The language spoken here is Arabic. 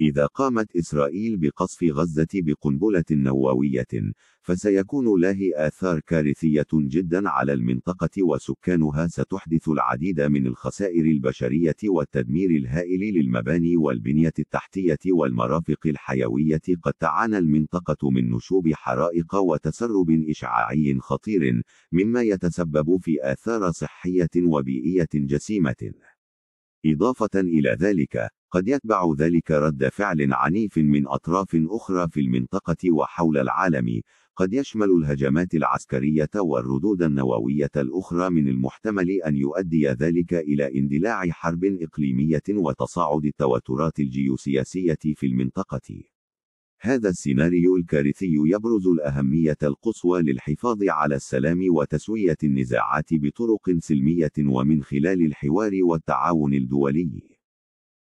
إذا قامت إسرائيل بقصف غزة بقنبلة نووية، فسيكون له آثار كارثية جدا على المنطقة وسكانها ستحدث العديد من الخسائر البشرية والتدمير الهائل للمباني والبنية التحتية والمرافق الحيوية قد تعانى المنطقة من نشوب حرائق وتسرب إشعاعي خطير، مما يتسبب في آثار صحية وبيئية جسيمة. إضافة إلى ذلك، قد يتبع ذلك رد فعل عنيف من أطراف أخرى في المنطقة وحول العالم، قد يشمل الهجمات العسكرية والردود النووية الأخرى من المحتمل أن يؤدي ذلك إلى اندلاع حرب إقليمية وتصاعد التوترات الجيوسياسية في المنطقة. هذا السيناريو الكارثي يبرز الأهمية القصوى للحفاظ على السلام وتسوية النزاعات بطرق سلمية ومن خلال الحوار والتعاون الدولي.